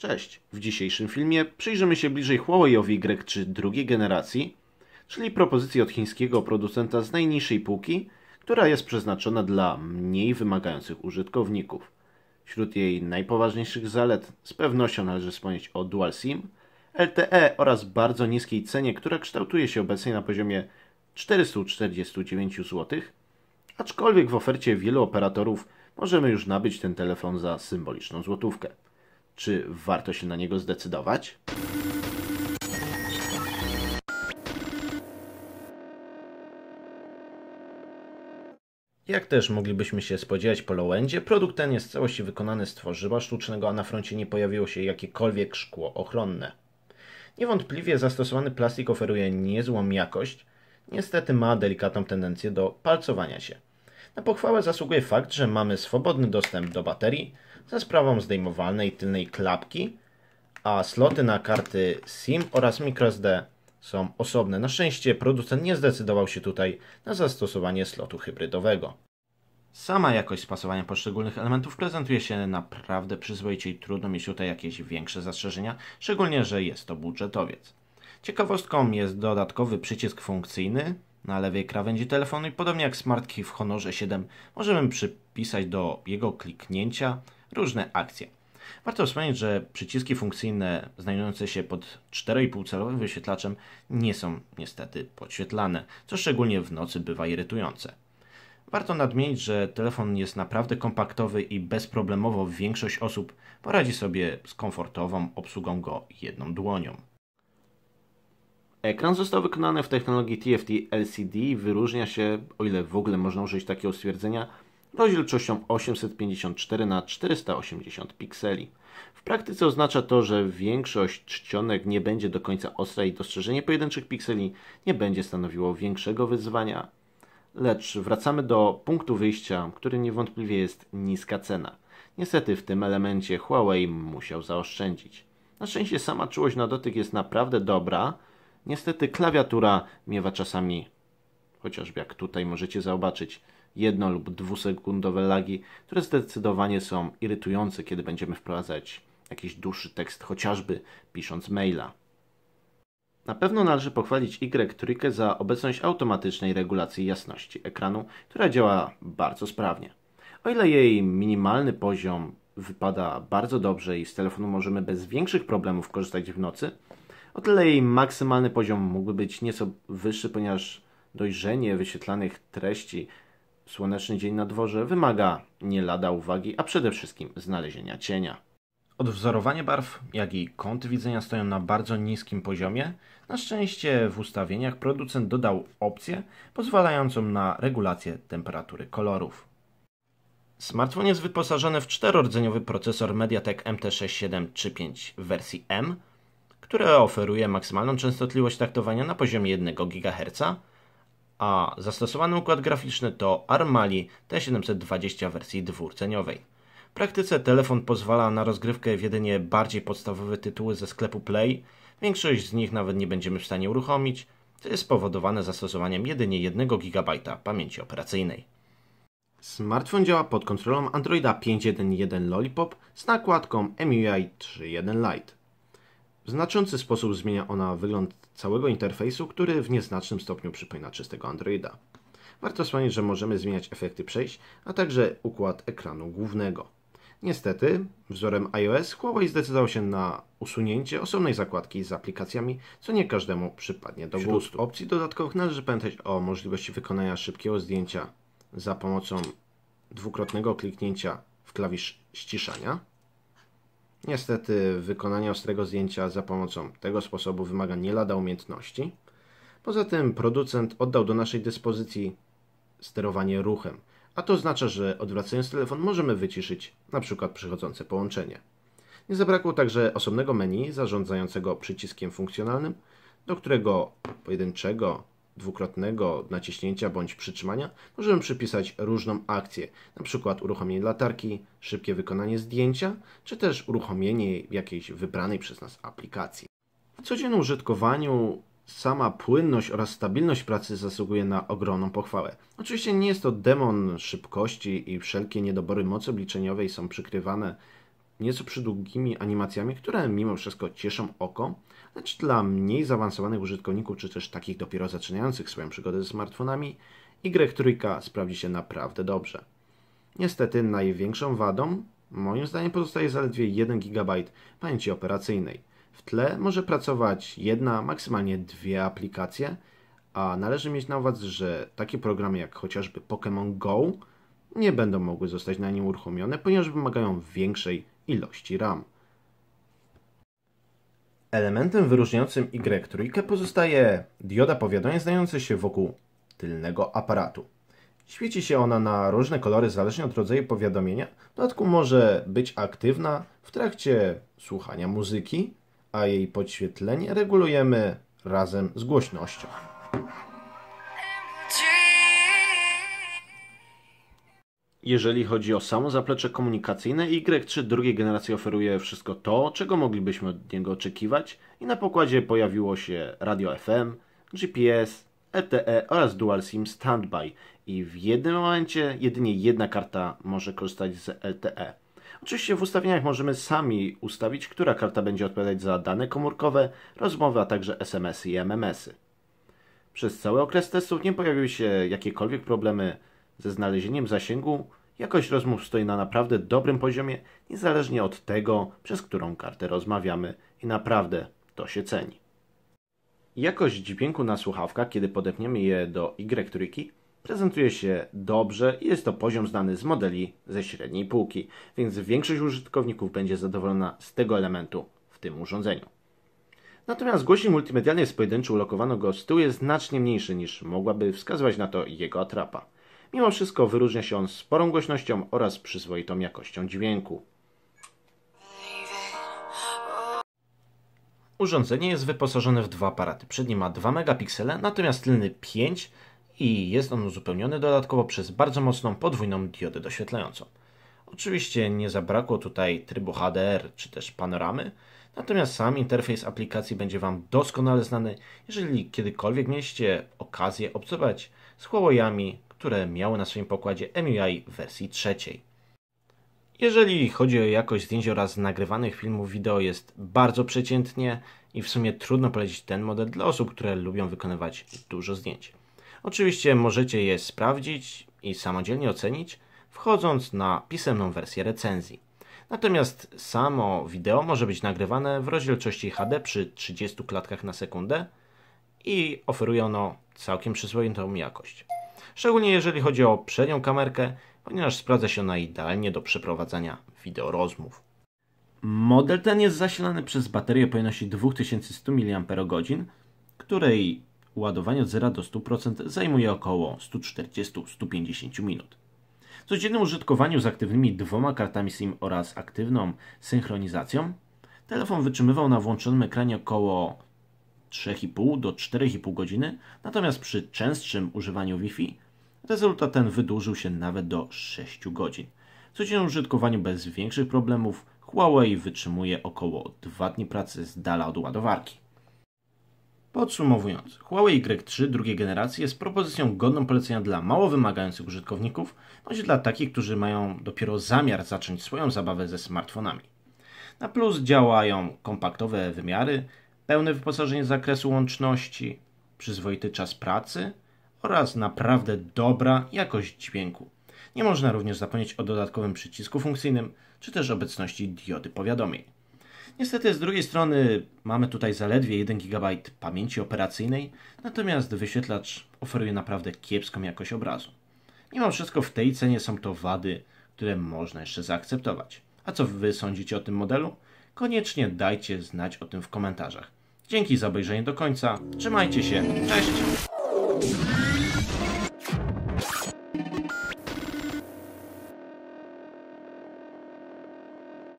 Cześć! W dzisiejszym filmie przyjrzymy się bliżej Huawei'owi Y3 drugiej generacji, czyli propozycji od chińskiego producenta z najniższej półki, która jest przeznaczona dla mniej wymagających użytkowników. Wśród jej najpoważniejszych zalet z pewnością należy wspomnieć o Dual SIM, LTE oraz bardzo niskiej cenie, która kształtuje się obecnie na poziomie 449 zł, aczkolwiek w ofercie wielu operatorów możemy już nabyć ten telefon za symboliczną złotówkę. Czy warto się na niego zdecydować? Jak też moglibyśmy się spodziewać po Lowendzie, produkt ten jest w całości wykonany z tworzywa sztucznego, a na froncie nie pojawiło się jakiekolwiek szkło ochronne. Niewątpliwie zastosowany plastik oferuje niezłą jakość, niestety ma delikatną tendencję do palcowania się. Na pochwałę zasługuje fakt, że mamy swobodny dostęp do baterii, za sprawą zdejmowalnej tylnej klapki, a sloty na karty SIM oraz microSD są osobne. Na szczęście producent nie zdecydował się tutaj na zastosowanie slotu hybrydowego. Sama jakość spasowania poszczególnych elementów prezentuje się naprawdę przyzwoicie i trudno mieć tutaj jakieś większe zastrzeżenia, szczególnie, że jest to budżetowiec. Ciekawostką jest dodatkowy przycisk funkcyjny na lewej krawędzi telefonu i podobnie jak smartki w Honorze 7 możemy przypisać do jego kliknięcia różne akcje. Warto wspomnieć, że przyciski funkcyjne znajdujące się pod 4,5-calowym wyświetlaczem nie są niestety podświetlane, co szczególnie w nocy bywa irytujące. Warto nadmienić, że telefon jest naprawdę kompaktowy i bezproblemowo większość osób poradzi sobie z komfortową obsługą go jedną dłonią. Ekran został wykonany w technologii TFT LCD i wyróżnia się, o ile w ogóle można użyć takiego stwierdzenia, rozdzielczością 854 na 480 pikseli. W praktyce oznacza to, że większość czcionek nie będzie do końca ostra i dostrzeżenie pojedynczych pikseli nie będzie stanowiło większego wyzwania. Lecz wracamy do punktu wyjścia, który niewątpliwie jest niska cena. Niestety w tym elemencie Huawei musiał zaoszczędzić. Na szczęście sama czułość na dotyk jest naprawdę dobra. Niestety klawiatura miewa czasami, chociażby jak tutaj możecie zobaczyć, jedno lub dwusekundowe lagi, które zdecydowanie są irytujące, kiedy będziemy wprowadzać jakiś dłuższy tekst, chociażby pisząc maila. Na pewno należy pochwalić y za obecność automatycznej regulacji jasności ekranu, która działa bardzo sprawnie. O ile jej minimalny poziom wypada bardzo dobrze i z telefonu możemy bez większych problemów korzystać w nocy, o tyle jej maksymalny poziom mógłby być nieco wyższy, ponieważ dojrzenie wyświetlanych treści Słoneczny dzień na dworze wymaga nie lada uwagi, a przede wszystkim znalezienia cienia. Odwzorowanie barw, jak i kąty widzenia stoją na bardzo niskim poziomie. Na szczęście w ustawieniach producent dodał opcję pozwalającą na regulację temperatury kolorów. Smartfon jest wyposażony w czterordzeniowy procesor MediaTek MT6735 w wersji M, który oferuje maksymalną częstotliwość taktowania na poziomie 1 GHz, a zastosowany układ graficzny to Armali T720 wersji dwurceniowej. W praktyce telefon pozwala na rozgrywkę w jedynie bardziej podstawowe tytuły ze sklepu Play, większość z nich nawet nie będziemy w stanie uruchomić, co jest spowodowane zastosowaniem jedynie 1 GB pamięci operacyjnej. Smartfon działa pod kontrolą Androida 5.1.1 Lollipop z nakładką MIUI 3.1 Lite. W znaczący sposób zmienia ona wygląd całego interfejsu, który w nieznacznym stopniu przypomina czystego Androida. Warto wspomnieć, że możemy zmieniać efekty przejść, a także układ ekranu głównego. Niestety, wzorem iOS Huawei zdecydował się na usunięcie osobnej zakładki z aplikacjami, co nie każdemu przypadnie do Wśród gustu. opcji dodatkowych należy pamiętać o możliwości wykonania szybkiego zdjęcia za pomocą dwukrotnego kliknięcia w klawisz ściszania Niestety wykonanie ostrego zdjęcia za pomocą tego sposobu wymaga nie lada umiejętności. Poza tym producent oddał do naszej dyspozycji sterowanie ruchem, a to oznacza, że odwracając telefon możemy wyciszyć np. przychodzące połączenie. Nie zabrakło także osobnego menu zarządzającego przyciskiem funkcjonalnym, do którego pojedynczego dwukrotnego naciśnięcia bądź przytrzymania możemy przypisać różną akcję, np. uruchomienie latarki, szybkie wykonanie zdjęcia, czy też uruchomienie jakiejś wybranej przez nas aplikacji. W codziennym użytkowaniu sama płynność oraz stabilność pracy zasługuje na ogromną pochwałę. Oczywiście nie jest to demon szybkości i wszelkie niedobory mocy obliczeniowej są przykrywane nieco przydługimi animacjami, które mimo wszystko cieszą oko, lecz dla mniej zaawansowanych użytkowników, czy też takich dopiero zaczynających swoją przygodę ze smartfonami, Y3 sprawdzi się naprawdę dobrze. Niestety największą wadą, moim zdaniem, pozostaje zaledwie 1 GB pamięci operacyjnej. W tle może pracować jedna, maksymalnie dwie aplikacje, a należy mieć na uwadze, że takie programy jak chociażby Pokémon Go nie będą mogły zostać na nim uruchomione, ponieważ wymagają większej ilości RAM. Elementem wyróżniającym Y3 pozostaje dioda powiadania znajdująca się wokół tylnego aparatu. Świeci się ona na różne kolory zależnie od rodzaju powiadomienia. W dodatku może być aktywna w trakcie słuchania muzyki, a jej podświetlenie regulujemy razem z głośnością. jeżeli chodzi o samo zaplecze komunikacyjne, Y3 drugiej generacji oferuje wszystko to, czego moglibyśmy od niego oczekiwać i na pokładzie pojawiło się radio FM, GPS, LTE e oraz Dual SIM Standby i w jednym momencie jedynie jedna karta może korzystać z LTE. E. Oczywiście w ustawieniach możemy sami ustawić, która karta będzie odpowiadać za dane komórkowe, rozmowy, a także SMS-y i MMS-y. Przez cały okres testów nie pojawiły się jakiekolwiek problemy ze znalezieniem zasięgu, jakość rozmów stoi na naprawdę dobrym poziomie, niezależnie od tego, przez którą kartę rozmawiamy i naprawdę to się ceni. Jakość dźwięku na słuchawkach, kiedy podepniemy je do Y trójki, prezentuje się dobrze i jest to poziom znany z modeli ze średniej półki, więc większość użytkowników będzie zadowolona z tego elementu w tym urządzeniu. Natomiast głośnik multimedialny z pojedynczu ulokowano go z tyłu jest znacznie mniejszy niż mogłaby wskazywać na to jego atrapa. Mimo wszystko wyróżnia się on sporą głośnością oraz przyzwoitą jakością dźwięku. Urządzenie jest wyposażone w dwa aparaty. Przedni ma 2 megapiksele, natomiast tylny 5 i jest on uzupełniony dodatkowo przez bardzo mocną podwójną diodę doświetlającą. Oczywiście nie zabrakło tutaj trybu HDR czy też panoramy, natomiast sam interfejs aplikacji będzie Wam doskonale znany, jeżeli kiedykolwiek mieliście okazję obcować z Huawei'ami które miały na swoim pokładzie MUI wersji trzeciej. Jeżeli chodzi o jakość zdjęć oraz nagrywanych filmów wideo jest bardzo przeciętnie i w sumie trudno polecić ten model dla osób, które lubią wykonywać dużo zdjęć. Oczywiście możecie je sprawdzić i samodzielnie ocenić, wchodząc na pisemną wersję recenzji. Natomiast samo wideo może być nagrywane w rozdzielczości HD przy 30 klatkach na sekundę i oferuje ono całkiem przyzwoitą jakość. Szczególnie jeżeli chodzi o przednią kamerkę, ponieważ sprawdza się ona idealnie do przeprowadzania wideorozmów. Model ten jest zasilany przez baterię pojemności 2100 mAh, której ładowanie od 0 do 100% zajmuje około 140-150 minut. W codziennym użytkowaniu z aktywnymi dwoma kartami SIM oraz aktywną synchronizacją telefon wytrzymywał na włączonym ekranie około 3,5 do 4,5 godziny, natomiast przy częstszym używaniu Wi-Fi rezultat ten wydłużył się nawet do 6 godzin. W codziennym użytkowaniu bez większych problemów Huawei wytrzymuje około 2 dni pracy z dala od ładowarki. Podsumowując, Huawei Y3 drugiej generacji jest propozycją godną polecenia dla mało wymagających użytkowników, bądź dla takich, którzy mają dopiero zamiar zacząć swoją zabawę ze smartfonami. Na plus działają kompaktowe wymiary, pełne wyposażenie z zakresu łączności, przyzwoity czas pracy oraz naprawdę dobra jakość dźwięku. Nie można również zapomnieć o dodatkowym przycisku funkcyjnym czy też obecności diody powiadomień. Niestety z drugiej strony mamy tutaj zaledwie 1 GB pamięci operacyjnej, natomiast wyświetlacz oferuje naprawdę kiepską jakość obrazu. Mimo wszystko w tej cenie są to wady, które można jeszcze zaakceptować. A co Wy sądzicie o tym modelu? Koniecznie dajcie znać o tym w komentarzach. Dzięki za obejrzenie do końca. Trzymajcie się. Cześć!